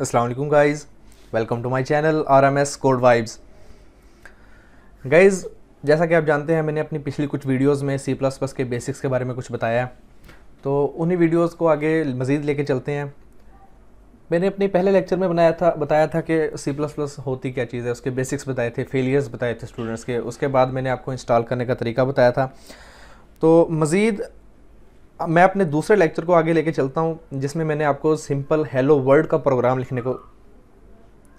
Aslam guys welcome to my channel R M S code vibes guys जैसा कि आप जानते हैं मैंने अपनी पिछली कुछ वीडियोज़ में सी प्लस प्लस के बेसिक्स के बारे में कुछ बताया तो उन्हीं वीडियोज़ को आगे मज़ीद लेके चलते हैं मैंने अपने पहले लेक्चर में बनाया था बताया था कि सी प्लस प्लस होती क्या चीज़ है उसके बेसिक्स बताए थे फेलियर्स बताए थे स्टूडेंट्स के उसके बाद मैंने आपको इंस्टॉल करने का तरीका बताया था तो मज़ीद मैं अपने दूसरे लेक्चर को आगे लेके चलता हूँ जिसमें मैंने आपको सिंपल हेलो वर्ल्ड का प्रोग्राम लिखने को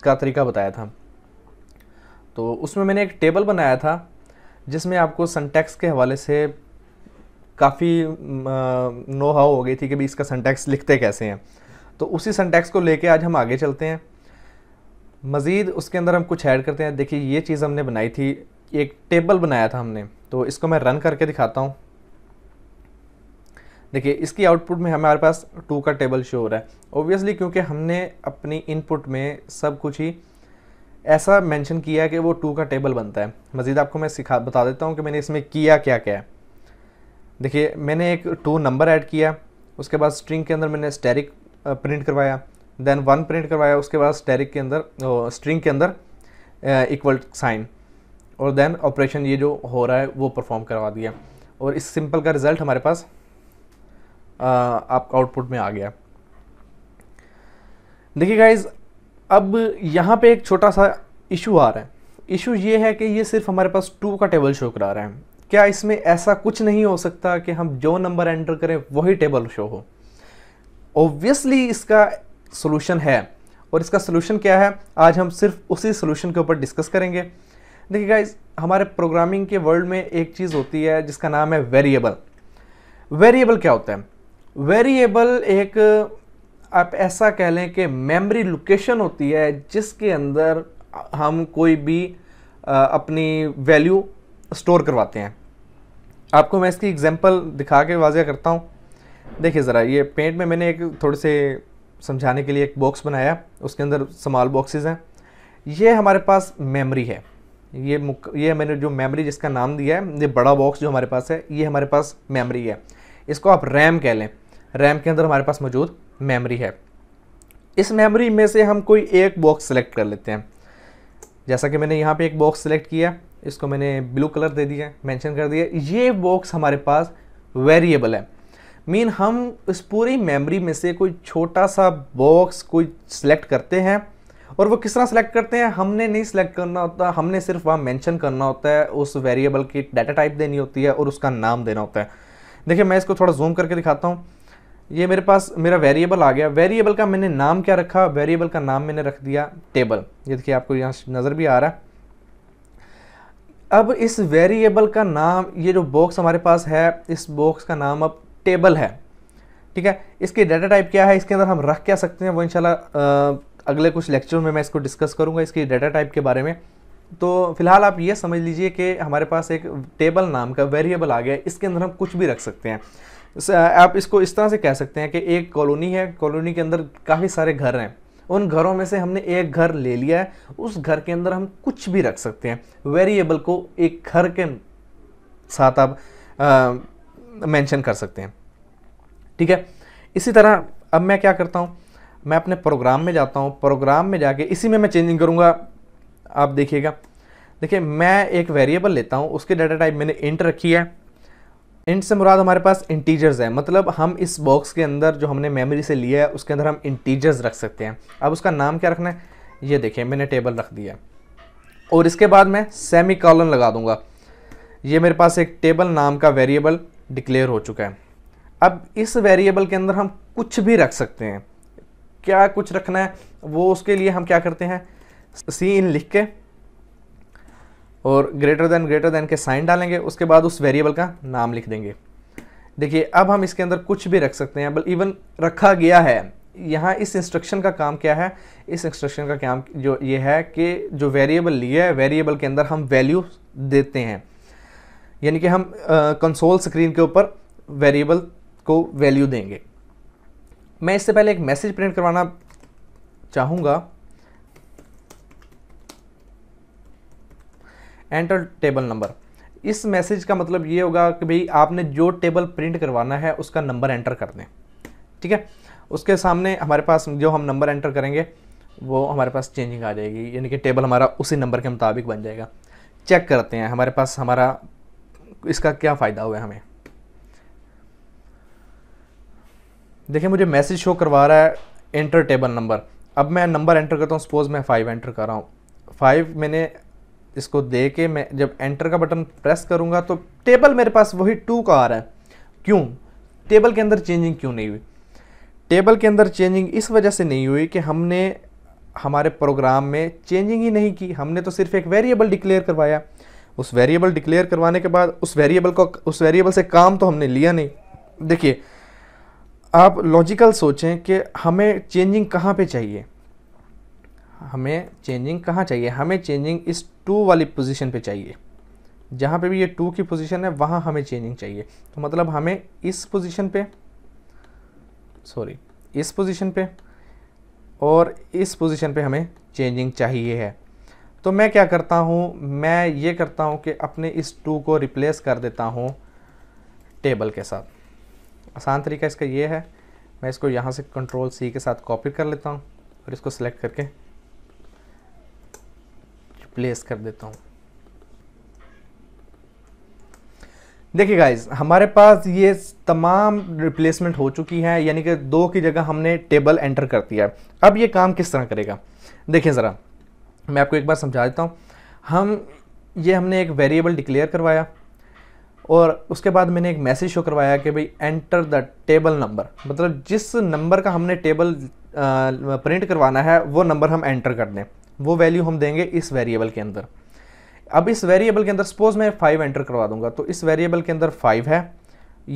का तरीका बताया था तो उसमें मैंने एक टेबल बनाया था जिसमें आपको संटेक्स के हवाले से काफ़ी नो हाउ हो गई थी कि भाई इसका सनटैक्स लिखते कैसे हैं तो उसी सनटैक्स को लेके आज हम आगे चलते हैं मज़ीद उसके अंदर हम कुछ ऐड करते हैं देखिए ये चीज़ हमने बनाई थी एक टेबल बनाया था हमने तो इसको मैं रन करके दिखाता हूँ देखिए इसकी आउटपुट में हमारे पास टू का टेबल शो हो रहा है ओब्वियसली क्योंकि हमने अपनी इनपुट में सब कुछ ही ऐसा मेंशन किया है कि वो टू का टेबल बनता है मज़ीद आपको मैं सिखा बता देता हूँ कि मैंने इसमें किया क्या क्या है देखिए मैंने एक टू नंबर ऐड किया उसके बाद स्ट्रिंग के अंदर मैंने स्टेरिक प्रिंट करवाया देन वन प्रिंट करवाया उसके बाद स्टेरिक के अंदर स्ट्रिंग के अंदर इक्वल साइन और देन ऑपरेशन ये जो हो रहा है वो परफॉर्म करवा दिया और इस सिंपल का रिज़ल्ट हमारे पास आपका आउटपुट में आ गया देखिए गाइज अब यहाँ पे एक छोटा सा इशू आ रहा है इशू ये है कि ये सिर्फ हमारे पास टू का टेबल शो करा रहा है क्या इसमें ऐसा कुछ नहीं हो सकता कि हम जो नंबर एंटर करें वही टेबल शो हो ऑब्वियसली इसका सोल्यूशन है और इसका सोल्यूशन क्या है आज हम सिर्फ उसी सोल्यूशन के ऊपर डिस्कस करेंगे देखिए गाइज हमारे प्रोग्रामिंग के वर्ल्ड में एक चीज़ होती है जिसका नाम है वेरिएबल वेरिएबल क्या होता है वेरिएबल एक आप ऐसा कह लें कि मेमोरी लोकेशन होती है जिसके अंदर हम कोई भी आ, अपनी वैल्यू स्टोर करवाते हैं आपको मैं इसकी एग्जांपल दिखा के वाजिया करता हूँ देखिए ज़रा ये पेंट में मैंने एक थोड़े से समझाने के लिए एक बॉक्स बनाया उसके अंदर स्मॉल बॉक्सेस हैं ये हमारे पास मेमोरी है ये मुक, ये मैंने जो मेमोरी जिसका नाम दिया है ये बड़ा बॉक्स जो हमारे पास है ये हमारे पास मेमोरी है इसको आप रैम कह लें रैम के अंदर हमारे पास मौजूद मेमोरी है इस मेमोरी में से हम कोई एक बॉक्स सेलेक्ट कर लेते हैं जैसा कि मैंने यहाँ पे एक बॉक्स सेलेक्ट किया इसको मैंने ब्लू कलर दे दिया मेंशन कर दिया ये बॉक्स हमारे पास वेरिएबल है मीन हम इस पूरी मेमोरी में से कोई छोटा सा बॉक्स कोई सिलेक्ट करते हैं और वो किस तरह सेलेक्ट करते हैं हमने नहीं सिलेक्ट करना होता हमने सिर्फ वहाँ मैंशन करना होता है उस वेरिएबल की डाटा टाइप देनी होती है और उसका नाम देना होता है देखिए मैं इसको थोड़ा जूम करके दिखाता हूँ ये मेरे पास मेरा वेरिएबल आ गया वेरिएबल का मैंने नाम क्या रखा वेरिएबल का नाम मैंने रख दिया टेबल ये देखिए आपको यहाँ नज़र भी आ रहा है अब इस वेरिएबल का नाम ये जो बॉक्स हमारे पास है इस बॉक्स का नाम अब टेबल है ठीक है इसके डाटा टाइप क्या है इसके अंदर हम रख क्या सकते हैं वो इनशाला अगले कुछ लेक्चर में मैं इसको डिस्कस करूँगा इसके डाटा टाइप के बारे में तो फिलहाल आप ये समझ लीजिए कि हमारे पास एक टेबल नाम का वेरिएबल आ गया इसके अंदर हम कुछ भी रख सकते हैं आप इसको इस तरह से कह सकते हैं कि एक कॉलोनी है कॉलोनी के अंदर काफ़ी सारे घर हैं उन घरों में से हमने एक घर ले लिया है उस घर के अंदर हम कुछ भी रख सकते हैं वेरिएबल को एक घर के साथ आप मेंशन कर सकते हैं ठीक है इसी तरह अब मैं क्या करता हूँ मैं अपने प्रोग्राम में जाता हूँ प्रोग्राम में जाके इसी में मैं चेंजिंग करूँगा आप देखिएगा देखिए मैं एक वेरिएबल लेता हूँ उसके डाटा टाइप मैंने इंट रखी है इंट से मुराद हमारे पास इंटीजर्स है मतलब हम इस बॉक्स के अंदर जो हमने मेमोरी से लिया है उसके अंदर हम इंटीजर्स रख सकते हैं अब उसका नाम क्या रखना है ये देखें मैंने टेबल रख दिया और इसके बाद मैं सेमी कॉलन लगा दूंगा ये मेरे पास एक टेबल नाम का वेरिएबल डिक्लेयर हो चुका है अब इस वेरिएबल के अंदर हम कुछ भी रख सकते हैं क्या कुछ रखना है वो उसके लिए हम क्या करते हैं सी इन लिख के और ग्रेटर देन ग्रेटर देन के साइन डालेंगे उसके बाद उस वेरिएबल का नाम लिख देंगे देखिए अब हम इसके अंदर कुछ भी रख सकते हैं बल इवन रखा गया है यहाँ इस इंस्ट्रक्शन का काम क्या है इस इंस्ट्रक्शन का काम जो ये है कि जो वेरिएबल लिया है वेरिएबल के अंदर हम वैल्यू देते हैं यानी कि हम कंसोल स्क्रीन के ऊपर वेरिएबल को वैल्यू देंगे मैं इससे पहले एक मैसेज प्रिंट करवाना चाहूँगा एंटर टेबल नंबर इस मैसेज का मतलब ये होगा कि भाई आपने जो टेबल प्रिंट करवाना है उसका नंबर एंटर कर दें ठीक है उसके सामने हमारे पास जो हम नंबर एंटर करेंगे वो हमारे पास चेंजिंग आ जाएगी यानी कि टेबल हमारा उसी नंबर के मुताबिक बन जाएगा चेक करते हैं हमारे पास हमारा इसका क्या फ़ायदा हुआ हमें देखिए मुझे मैसेज शो करवा रहा है एंटर टेबल नंबर अब मैं नंबर एंटर करता हूँ सपोज़ मैं फ़ाइव एंटर कर रहा हूँ फाइव मैंने इसको दे के मैं जब एंटर का बटन प्रेस करूँगा तो टेबल मेरे पास वही टू का आ रहा है क्यों टेबल के अंदर चेंजिंग क्यों नहीं हुई टेबल के अंदर चेंजिंग इस वजह से नहीं हुई कि हमने हमारे प्रोग्राम में चेंजिंग ही नहीं की हमने तो सिर्फ एक वेरिएबल डिक्लेयर करवाया उस वेरिएबल डिक्लेयर करवाने के बाद उस वेरिएबल को उस वेरिएबल से काम तो हमने लिया नहीं देखिए आप लॉजिकल सोचें कि हमें चेंजिंग कहाँ पे चाहिए हमें चेंजिंग कहाँ चाहिए हमें चेंजिंग इस टू वाली पोजीशन पे चाहिए जहाँ पे भी ये टू की पोजीशन है वहाँ हमें चेंजिंग चाहिए तो मतलब हमें इस पोजीशन पे सॉरी इस पोजीशन पे और इस पोजीशन पे हमें चेंजिंग चाहिए है तो मैं क्या करता हूँ मैं ये करता हूँ कि अपने इस टू को रिप्लेस कर देता हूँ टेबल के साथ आसान तरीका इसका ये है मैं इसको यहाँ से कंट्रोल सी के साथ कॉपी कर लेता हूँ और इसको सेलेक्ट करके प्लेस कर देता हूँ देखिए गाइज हमारे पास ये तमाम रिप्लेसमेंट हो चुकी है यानी कि दो की जगह हमने टेबल एंटर कर दिया है अब ये काम किस तरह करेगा देखिए ज़रा मैं आपको एक बार समझा देता हूँ हम ये हमने एक वेरिएबल डिक्लेयर करवाया और उसके बाद मैंने एक मैसेज शो करवाया कि भाई एंटर द टेबल नंबर मतलब जिस नंबर का हमने टेबल प्रिंट करवाना है वो नंबर हम एंटर कर दें वो वैल्यू हम देंगे इस वेरिएबल के अंदर अब इस वेरिएबल के अंदर सपोज मैं फाइव एंटर करवा दूंगा तो इस वेरिएबल के अंदर फाइव है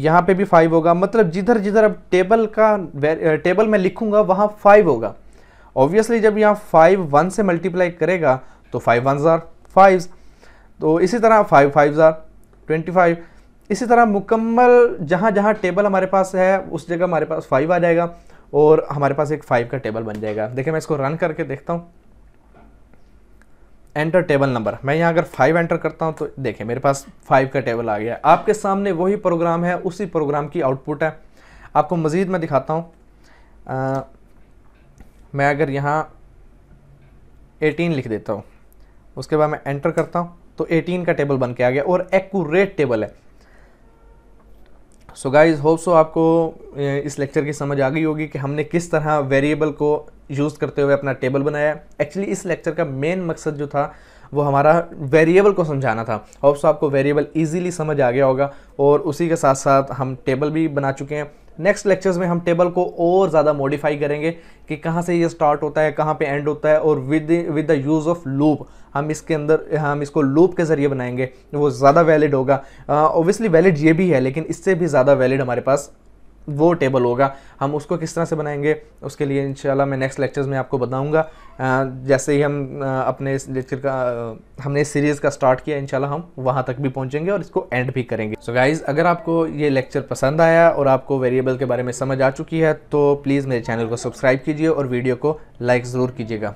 यहाँ पे भी फाइव होगा मतलब जिधर जिधर अब टेबल का टेबल में लिखूंगा वहाँ फाइव होगा ऑब्वियसली जब यहाँ फाइव वन से मल्टीप्लाई करेगा तो फाइव वन ज़ार फाइव तो इसी तरह फाइव फाइव ज़ार ट्वेंटी फाइव इसी तरह मुकम्मल जहाँ जहाँ टेबल हमारे पास है उस जगह हमारे पास फाइव आ जाएगा और हमारे पास एक फाइव का टेबल बन जाएगा देखिए मैं इसको रन करके देखता हूँ एंटर टेबल नंबर मैं यहाँ अगर फाइव एंटर करता हूँ तो देखें मेरे पास फाइव का टेबल आ गया आपके सामने वही प्रोग्राम है उसी प्रोग्राम की आउटपुट है आपको मज़ीद मैं दिखाता हूँ मैं अगर यहाँ एटीन लिख देता हूँ उसके बाद मैं एंटर करता हूँ तो एटीन का टेबल बन के आ गया और एकूरेट टेबल है सो गाइज होप सो आपको इस लेक्चर की समझ आ गई होगी कि हमने किस तरह वेरिएबल को यूज़ करते हुए अपना टेबल बनाया एक्चुअली इस लेक्चर का मेन मकसद जो था वो हमारा वेरिएबल को समझाना था होप्स आपको वेरिएबल ईजीली समझ आ गया होगा और उसी के साथ साथ हम टेबल भी बना चुके हैं नेक्स्ट लेक्चर्स में हम टेबल को और ज़्यादा मॉडिफाई करेंगे कि कहाँ से ये स्टार्ट होता है कहाँ पे एंड होता है और with with the use of loop हम इसके अंदर हम इसको लूप के ज़रिए बनाएंगे वो ज़्यादा वैलिड होगा ओबियसली वैलिड ये भी है लेकिन इससे भी ज़्यादा वैलिड हमारे पास वो टेबल होगा हम उसको किस तरह से बनाएंगे उसके लिए इंशाल्लाह मैं नेक्स्ट लेक्चर्स में आपको बताऊंगा जैसे ही हम अपने इस लेक्चर का हमने इस सीरीज़ का स्टार्ट किया इंशाल्लाह हम वहाँ तक भी पहुँचेंगे और इसको एंड भी करेंगे सो so गाइज़ अगर आपको ये लेक्चर पसंद आया और आपको वेरिएबल के बारे में समझ आ चुकी है तो प्लीज़ मेरे चैनल को सब्सक्राइब कीजिए और वीडियो को लाइक ज़रूर कीजिएगा